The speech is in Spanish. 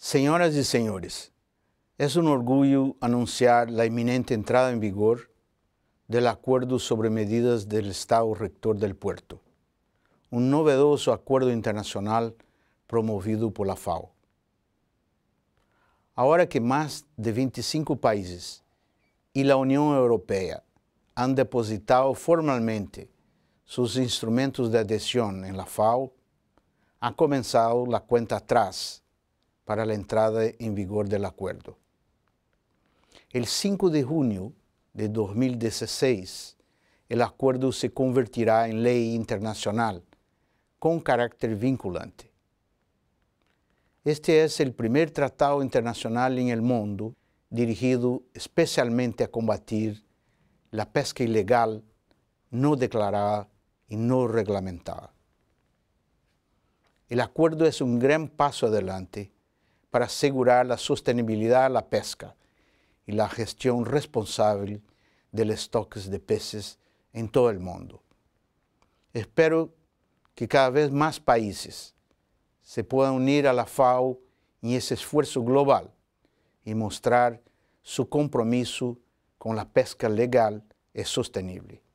Señoras y señores, es un orgullo anunciar la inminente entrada en vigor del acuerdo sobre medidas del Estado Rector del Puerto, un novedoso acuerdo internacional promovido por la FAO. Ahora que más de 25 países y la Unión Europea han depositado formalmente sus instrumentos de adhesión en la FAO, ha comenzado la cuenta atrás para la entrada en vigor del acuerdo. El 5 de junio de 2016, el acuerdo se convertirá en ley internacional con carácter vinculante. Este es el primer tratado internacional en el mundo dirigido especialmente a combatir la pesca ilegal no declarada y no reglamentada. El acuerdo es un gran paso adelante para asegurar la sostenibilidad de la pesca y la gestión responsable de los stocks de peces en todo el mundo. Espero que cada vez más países se puedan unir a la FAO en ese esfuerzo global y mostrar su compromiso con la pesca legal y sostenible.